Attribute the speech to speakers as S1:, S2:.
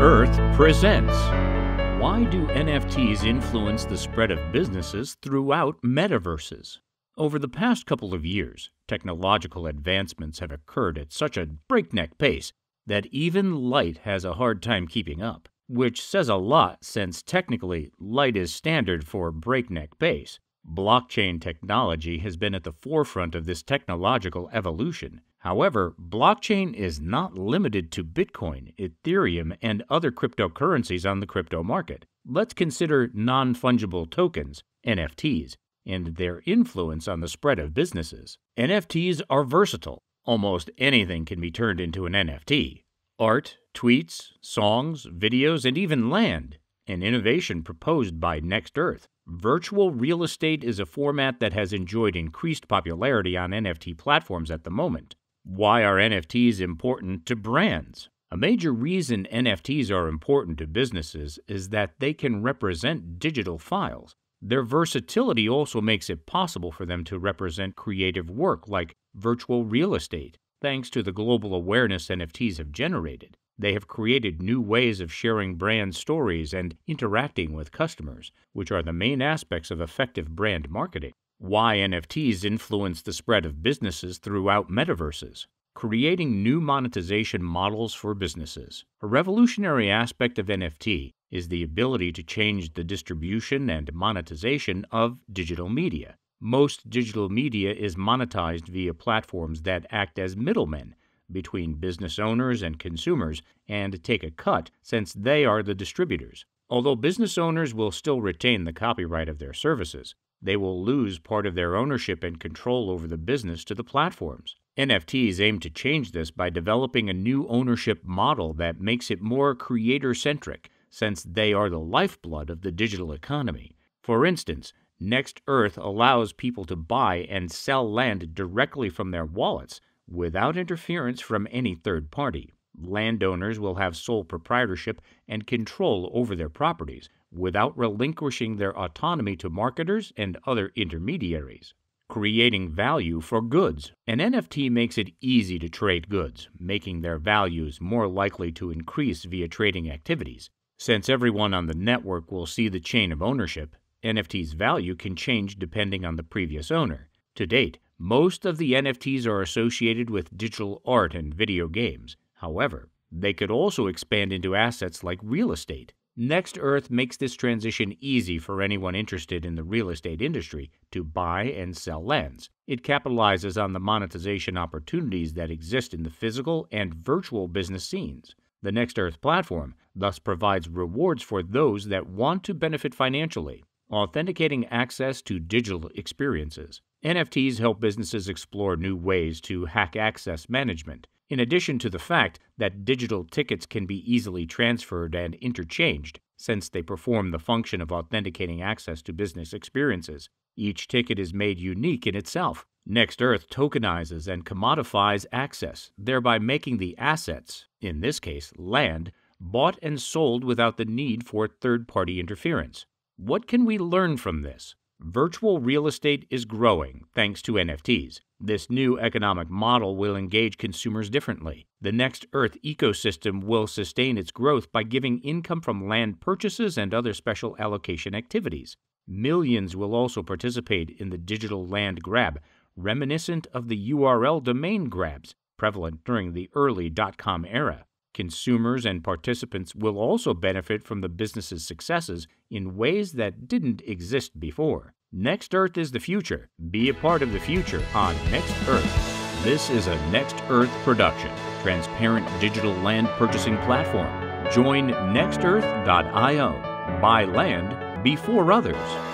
S1: Earth presents Why do NFTs influence the spread of businesses throughout metaverses? Over the past couple of years, technological advancements have occurred at such a breakneck pace that even light has a hard time keeping up, which says a lot since technically light is standard for breakneck pace. Blockchain technology has been at the forefront of this technological evolution, However, blockchain is not limited to Bitcoin, Ethereum, and other cryptocurrencies on the crypto market. Let's consider non fungible tokens, NFTs, and their influence on the spread of businesses. NFTs are versatile. Almost anything can be turned into an NFT art, tweets, songs, videos, and even land, an innovation proposed by Next Earth. Virtual real estate is a format that has enjoyed increased popularity on NFT platforms at the moment. Why are NFTs important to brands? A major reason NFTs are important to businesses is that they can represent digital files. Their versatility also makes it possible for them to represent creative work like virtual real estate. Thanks to the global awareness NFTs have generated, they have created new ways of sharing brand stories and interacting with customers, which are the main aspects of effective brand marketing. Why NFTs influence the spread of businesses throughout metaverses. Creating new monetization models for businesses. A revolutionary aspect of NFT is the ability to change the distribution and monetization of digital media. Most digital media is monetized via platforms that act as middlemen between business owners and consumers and take a cut since they are the distributors. Although business owners will still retain the copyright of their services, they will lose part of their ownership and control over the business to the platforms. NFTs aim to change this by developing a new ownership model that makes it more creator centric, since they are the lifeblood of the digital economy. For instance, Next Earth allows people to buy and sell land directly from their wallets without interference from any third party. Landowners will have sole proprietorship and control over their properties, without relinquishing their autonomy to marketers and other intermediaries. Creating value for goods. An NFT makes it easy to trade goods, making their values more likely to increase via trading activities. Since everyone on the network will see the chain of ownership, NFT's value can change depending on the previous owner. To date, most of the NFTs are associated with digital art and video games. However, they could also expand into assets like real estate, Next Earth makes this transition easy for anyone interested in the real estate industry to buy and sell lands. It capitalizes on the monetization opportunities that exist in the physical and virtual business scenes. The Next Earth platform thus provides rewards for those that want to benefit financially, authenticating access to digital experiences. NFTs help businesses explore new ways to hack access management, in addition to the fact that digital tickets can be easily transferred and interchanged, since they perform the function of authenticating access to business experiences. Each ticket is made unique in itself. Next Earth tokenizes and commodifies access, thereby making the assets, in this case land, bought and sold without the need for third party interference. What can we learn from this? Virtual real estate is growing thanks to NFTs. This new economic model will engage consumers differently. The Next Earth ecosystem will sustain its growth by giving income from land purchases and other special allocation activities. Millions will also participate in the digital land grab, reminiscent of the URL domain grabs prevalent during the early dot com era. Consumers and participants will also benefit from the business's successes in ways that didn't exist before. Next Earth is the future. Be a part of the future on Next Earth. This is a Next Earth production, transparent digital land purchasing platform. Join nextearth.io. Buy land before others.